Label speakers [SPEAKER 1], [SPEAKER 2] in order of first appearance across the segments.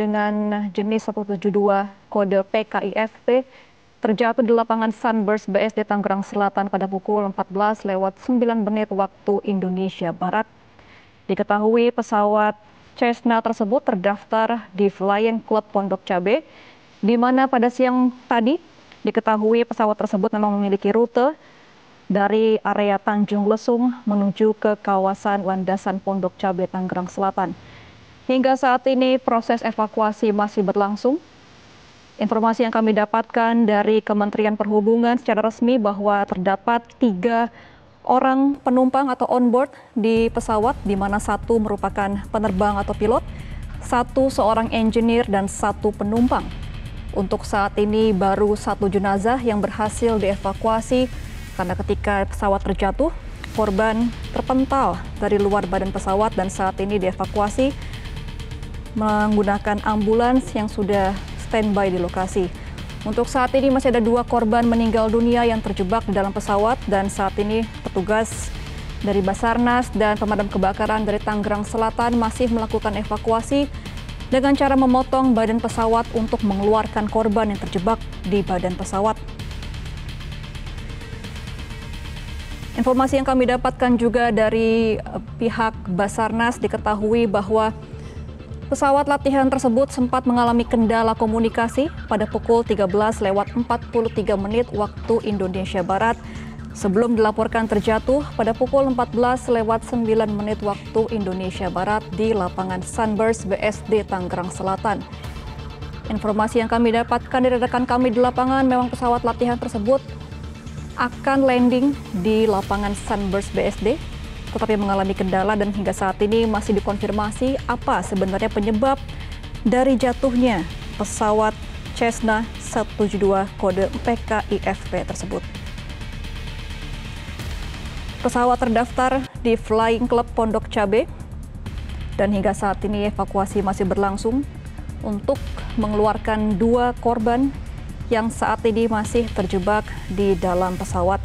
[SPEAKER 1] dengan jenis 172 kode PKIFT terjatuh di lapangan Sunburst BSD Tangerang Selatan pada pukul 14 lewat 9 menit waktu Indonesia Barat. Diketahui pesawat Cessna tersebut terdaftar di Flying Club Pondok Cabe, di mana pada siang tadi diketahui pesawat tersebut memang memiliki rute dari area Tanjung Lesung menuju ke kawasan Landasan Pondok Cabe, Tangerang Selatan hingga saat ini proses evakuasi masih berlangsung. Informasi yang kami dapatkan dari Kementerian Perhubungan secara resmi bahwa terdapat tiga orang penumpang atau onboard di pesawat, di mana satu merupakan penerbang atau pilot, satu seorang engineer, dan satu penumpang. Untuk saat ini baru satu jenazah yang berhasil dievakuasi karena ketika pesawat terjatuh, korban terpental dari luar badan pesawat dan saat ini dievakuasi menggunakan ambulans yang sudah standby di lokasi. Untuk saat ini masih ada dua korban meninggal dunia yang terjebak di dalam pesawat dan saat ini petugas dari Basarnas dan pemadam kebakaran dari Tangerang Selatan masih melakukan evakuasi dengan cara memotong badan pesawat untuk mengeluarkan korban yang terjebak di badan pesawat. Informasi yang kami dapatkan juga dari eh, pihak Basarnas diketahui bahwa Pesawat latihan tersebut sempat mengalami kendala komunikasi pada pukul 13 lewat 43 menit waktu Indonesia Barat sebelum dilaporkan terjatuh pada pukul 14 lewat 9 menit waktu Indonesia Barat di lapangan Sunburst BSD Tangerang Selatan. Informasi yang kami dapatkan dari rekan kami di lapangan memang pesawat latihan tersebut akan landing di lapangan Sunburst BSD tetapi mengalami kendala dan hingga saat ini masih dikonfirmasi apa sebenarnya penyebab dari jatuhnya pesawat Cessna 172 kode PKIFP tersebut. Pesawat terdaftar di Flying Club Pondok Cabe dan hingga saat ini evakuasi masih berlangsung untuk mengeluarkan dua korban yang saat ini masih terjebak di dalam pesawat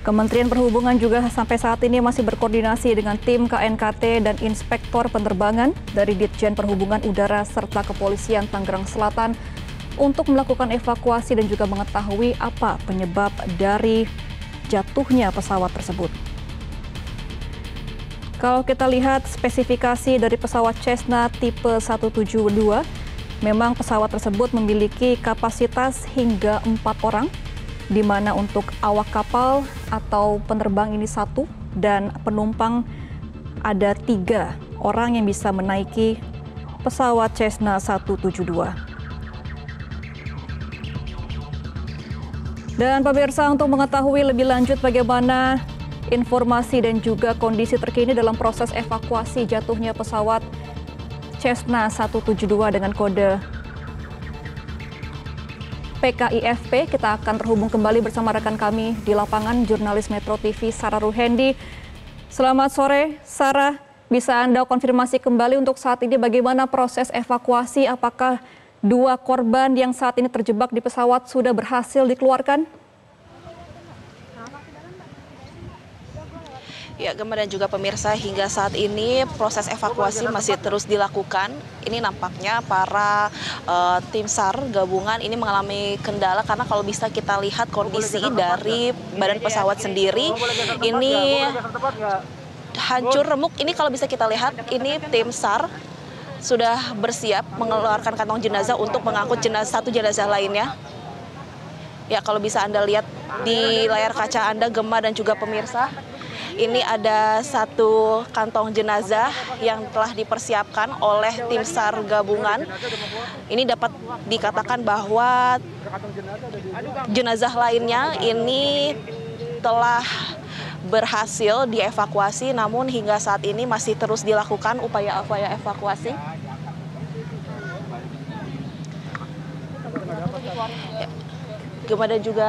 [SPEAKER 1] Kementerian Perhubungan juga sampai saat ini masih berkoordinasi dengan tim KNKT dan Inspektor Penerbangan dari Ditjen Perhubungan Udara serta Kepolisian Tangerang Selatan untuk melakukan evakuasi dan juga mengetahui apa penyebab dari jatuhnya pesawat tersebut. Kalau kita lihat spesifikasi dari pesawat Cessna tipe 172, memang pesawat tersebut memiliki kapasitas hingga 4 orang di mana untuk awak kapal atau penerbang ini satu dan penumpang ada tiga orang yang bisa menaiki pesawat Cessna 172. Dan pemirsa untuk mengetahui lebih lanjut bagaimana informasi dan juga kondisi terkini dalam proses evakuasi jatuhnya pesawat Cessna 172 dengan kode PKIFP. Kita akan terhubung kembali bersama rekan kami di lapangan, jurnalis Metro TV, Sarah Ruhendi. Selamat sore, Sarah. Bisa Anda konfirmasi kembali untuk saat ini bagaimana proses evakuasi? Apakah dua korban yang saat ini terjebak di pesawat sudah berhasil dikeluarkan?
[SPEAKER 2] Ya, Gemma dan juga pemirsa, hingga saat ini proses evakuasi masih terus dilakukan. Ini nampaknya para uh, tim SAR gabungan ini mengalami kendala karena kalau bisa kita lihat kondisi dari iya, badan iya, pesawat iya. sendiri ini hancur remuk. Ini kalau bisa kita lihat ini tim SAR sudah bersiap mengeluarkan kantong jenazah untuk mengangkut jenazah satu jenazah lainnya. Ya, kalau bisa Anda lihat di layar kaca Anda Gemma dan juga pemirsa ini ada satu kantong jenazah yang telah dipersiapkan oleh tim SAR gabungan. Ini dapat dikatakan bahwa jenazah lainnya ini telah berhasil dievakuasi namun hingga saat ini masih terus dilakukan upaya-upaya evakuasi. Kemudian ya, juga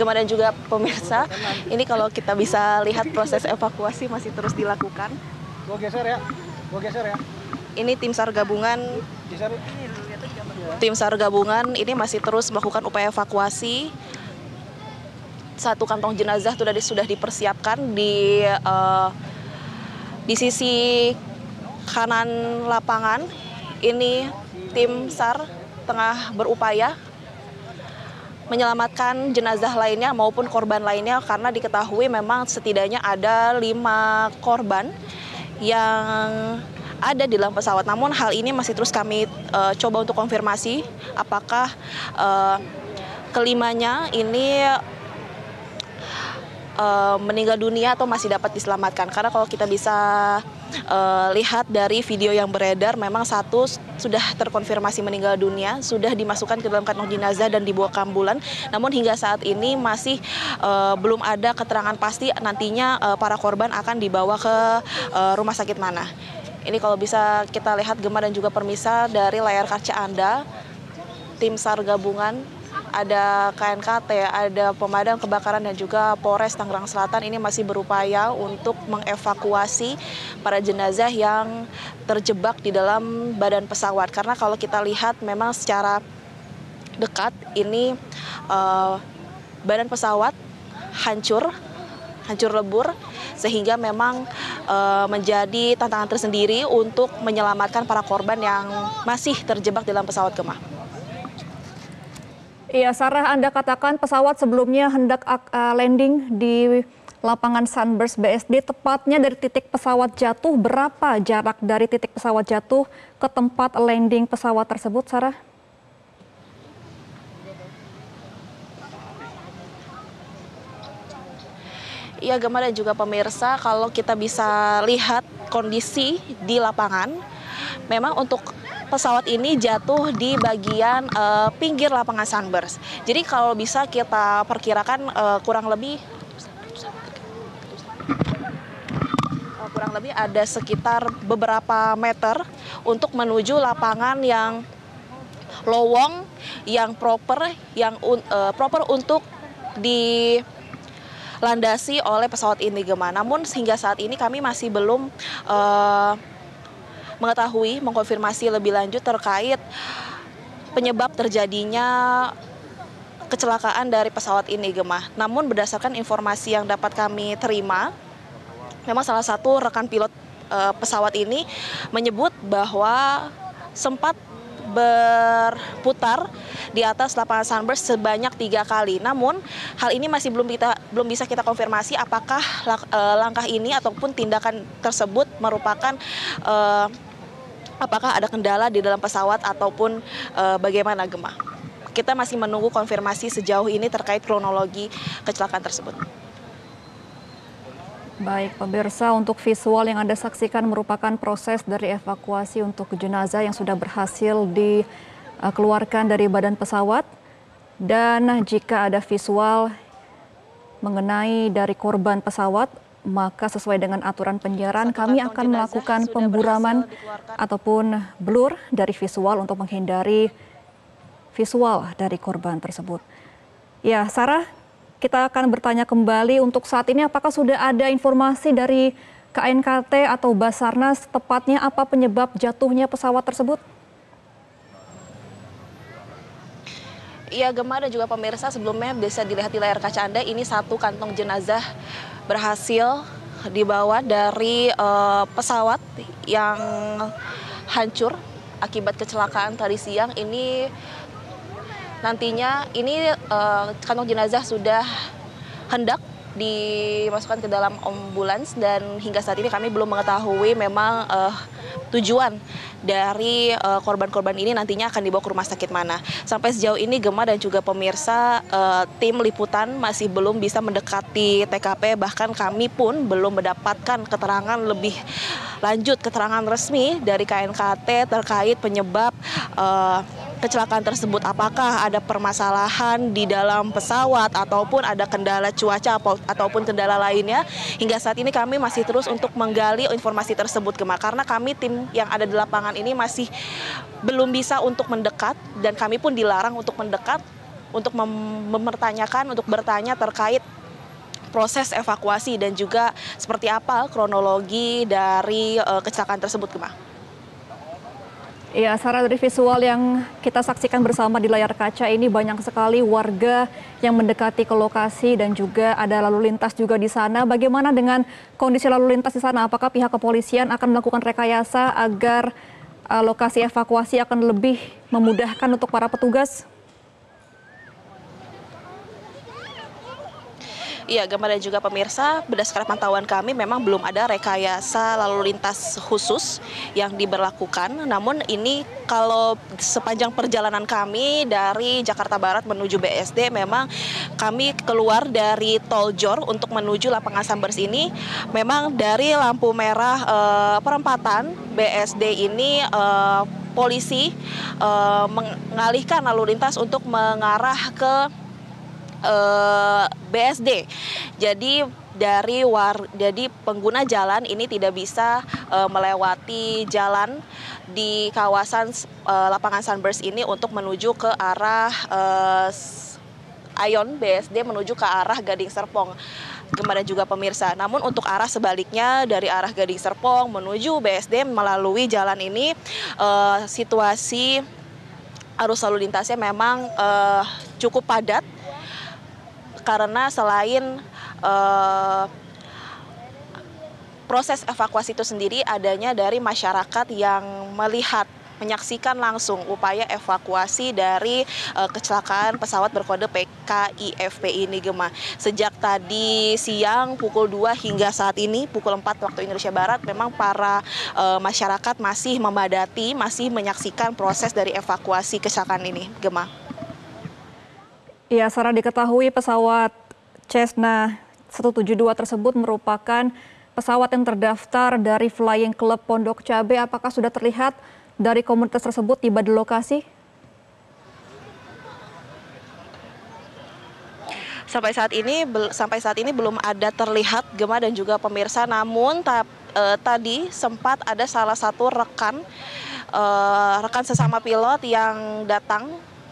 [SPEAKER 2] Gema dan juga pemirsa, ini kalau kita bisa lihat proses evakuasi masih terus dilakukan. Gua geser ya, gua geser ya. Ini tim SAR gabungan. Tim SAR gabungan ini masih terus melakukan upaya evakuasi. Satu kantong jenazah sudah sudah dipersiapkan di uh, di sisi kanan lapangan. Ini tim SAR tengah berupaya menyelamatkan jenazah lainnya maupun korban lainnya karena diketahui memang setidaknya ada lima korban yang ada di dalam pesawat. Namun hal ini masih terus kami uh, coba untuk konfirmasi apakah uh, kelimanya ini uh, meninggal dunia atau masih dapat diselamatkan. Karena kalau kita bisa uh, lihat dari video yang beredar memang satu sudah terkonfirmasi meninggal dunia, sudah dimasukkan ke dalam kantong jenazah dan dibawa ke ambulan. Namun hingga saat ini masih uh, belum ada keterangan pasti nantinya uh, para korban akan dibawa ke uh, rumah sakit mana. Ini kalau bisa kita lihat gemar dan juga Permisa dari layar kaca Anda, tim SAR gabungan ada KNKT, ada pemadam kebakaran dan juga Polres Tangerang Selatan ini masih berupaya untuk mengevakuasi para jenazah yang terjebak di dalam badan pesawat. Karena kalau kita lihat memang secara dekat ini uh, badan pesawat hancur hancur lebur sehingga memang eh, menjadi tantangan tersendiri untuk menyelamatkan para korban yang masih terjebak dalam pesawat gemah. Iya, Sarah, Anda
[SPEAKER 1] katakan pesawat sebelumnya hendak uh, landing di lapangan Sunburst BSD, tepatnya dari titik pesawat jatuh. Berapa jarak dari titik pesawat jatuh ke tempat landing pesawat tersebut, Sarah?
[SPEAKER 2] Iya, Gema dan juga pemirsa, kalau kita bisa lihat kondisi di lapangan, memang untuk pesawat ini jatuh di bagian uh, pinggir lapangan Sunburst. Jadi kalau bisa kita perkirakan uh, kurang lebih eh, kurang lebih ada sekitar beberapa meter untuk menuju lapangan yang lowong yang proper yang uh, proper untuk di landasi oleh pesawat ini gimana? Namun sehingga saat ini kami masih belum uh, mengetahui, mengkonfirmasi lebih lanjut terkait penyebab terjadinya kecelakaan dari pesawat ini, Gemah. Namun berdasarkan informasi yang dapat kami terima, memang salah satu rekan pilot e, pesawat ini menyebut bahwa sempat berputar di atas lapangan Sunburst sebanyak tiga kali. Namun hal ini masih belum kita belum bisa kita konfirmasi apakah eh, langkah ini ataupun tindakan tersebut merupakan uh, apakah ada kendala di dalam pesawat ataupun uh, bagaimana Gema? Kita masih menunggu konfirmasi sejauh ini terkait kronologi kecelakaan tersebut.
[SPEAKER 1] Baik, pemirsa, untuk visual yang Anda saksikan merupakan proses dari evakuasi untuk jenazah yang sudah berhasil dikeluarkan dari badan pesawat. Dan jika ada visual mengenai dari korban pesawat, maka sesuai dengan aturan penjaraan kami akan melakukan pemburaman ataupun blur dari visual untuk menghindari visual dari korban tersebut. Ya, Sarah, kita akan bertanya kembali untuk saat ini apakah sudah ada informasi dari KNKT atau Basarnas tepatnya apa penyebab jatuhnya pesawat tersebut?
[SPEAKER 2] Iya Gemma dan juga pemirsa sebelumnya bisa dilihat di layar kaca Anda ini satu kantong jenazah berhasil dibawa dari uh, pesawat yang hancur akibat kecelakaan tadi siang ini nantinya ini uh, eh, kantong jenazah sudah hendak dimasukkan ke dalam ambulans dan hingga saat ini kami belum mengetahui memang uh, tujuan dari eh, korban-korban uh, ini nantinya akan dibawa ke rumah sakit mana. Sampai sejauh ini Gema dan juga pemirsa uh, tim liputan masih belum bisa mendekati TKP bahkan kami pun belum mendapatkan keterangan lebih lanjut keterangan resmi dari KNKT terkait penyebab uh, kecelakaan tersebut? Apakah ada permasalahan di dalam pesawat ataupun ada kendala cuaca ataupun kendala lainnya? Hingga saat ini kami masih terus untuk menggali informasi tersebut, Gema. Karena kami tim yang ada di lapangan ini masih belum bisa untuk mendekat dan kami pun dilarang untuk mendekat untuk mempertanyakan, untuk bertanya terkait proses evakuasi dan juga seperti apa kronologi dari eh, kecelakaan tersebut, Gemah?
[SPEAKER 1] Ya, secara dari visual yang kita saksikan bersama di layar kaca ini banyak sekali warga yang mendekati ke lokasi dan juga ada lalu lintas juga di sana. Bagaimana dengan kondisi lalu lintas di sana? Apakah pihak kepolisian akan melakukan rekayasa agar uh, lokasi evakuasi akan lebih memudahkan untuk para petugas?
[SPEAKER 2] Iya, gambar dan juga pemirsa, berdasarkan pantauan kami memang belum ada rekayasa lalu lintas khusus yang diberlakukan. Namun ini kalau sepanjang perjalanan kami dari Jakarta Barat menuju BSD memang kami keluar dari Tol Jor untuk menuju lapangan Sambers ini memang dari lampu merah e, perempatan BSD ini e, polisi e, mengalihkan lalu lintas untuk mengarah ke Eh, BSD. Jadi dari war jadi pengguna jalan ini tidak bisa uh, melewati jalan di kawasan uh, lapangan Sunburst ini untuk menuju ke arah uh, Ion BSD menuju ke arah Gading Serpong. Kemudian juga pemirsa. Namun untuk arah sebaliknya dari arah Gading Serpong menuju BSD melalui jalan ini situasi arus lalu lintasnya memang cukup padat karena selain eh, proses evakuasi itu sendiri adanya dari masyarakat yang melihat menyaksikan langsung upaya evakuasi dari uh, kecelakaan pesawat berkode PKIFP ini Gema. Sejak tadi siang pukul 2 hingga saat ini pukul 4 waktu Indonesia Barat memang para uh, masyarakat masih memadati, masih menyaksikan proses dari evakuasi kecelakaan ini Gema.
[SPEAKER 1] Iya, Sarah diketahui pesawat Cessna 172 tersebut merupakan pesawat yang terdaftar dari Flying Club Pondok Cabe. Apakah sudah terlihat dari komunitas tersebut tiba di lokasi?
[SPEAKER 2] Sampai saat ini sampai saat ini belum ada terlihat Gema dan juga pemirsa. Namun e, tadi sempat ada salah satu rekan e, rekan sesama pilot yang datang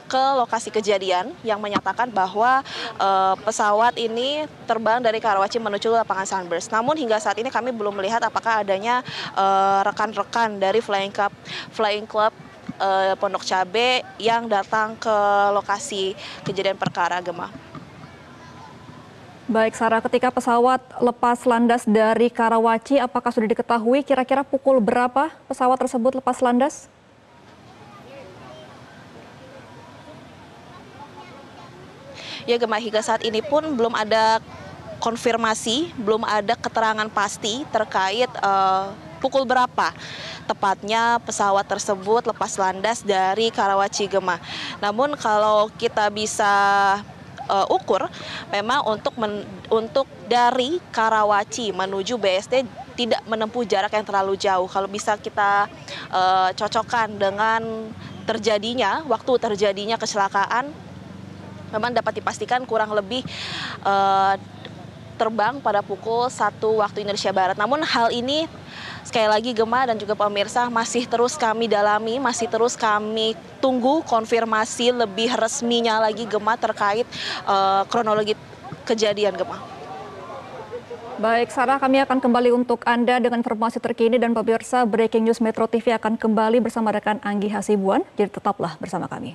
[SPEAKER 2] ke lokasi kejadian yang menyatakan bahwa eh, pesawat ini terbang dari Karawaci menuju lapangan Sunburst. Namun hingga saat ini kami belum melihat apakah adanya eh, rekan-rekan dari Flying Club Flying Club uh, Pondok Cabe yang datang ke lokasi kejadian perkara Gema.
[SPEAKER 1] Baik Sarah, ketika pesawat lepas landas dari Karawaci, apakah sudah diketahui kira-kira pukul berapa pesawat tersebut lepas landas?
[SPEAKER 2] ya Gemah hingga saat ini pun belum ada konfirmasi, belum ada keterangan pasti terkait uh, pukul berapa tepatnya pesawat tersebut lepas landas dari Karawaci Gema. Namun kalau kita bisa uh, ukur memang untuk men, untuk dari Karawaci menuju BSD tidak menempuh jarak yang terlalu jauh. Kalau bisa kita uh, cocokkan dengan terjadinya waktu terjadinya kecelakaan memang dapat dipastikan kurang lebih eh, terbang pada pukul satu waktu Indonesia Barat. Namun hal ini sekali lagi Gema dan juga pemirsa masih terus kami dalami, masih terus kami tunggu konfirmasi lebih resminya lagi Gema terkait eh, kronologi kejadian Gema. Baik, Sarah, kami akan kembali
[SPEAKER 1] untuk Anda dengan informasi terkini dan pemirsa Breaking News Metro TV akan kembali bersama rekan Anggi Hasibuan. Jadi tetaplah bersama kami.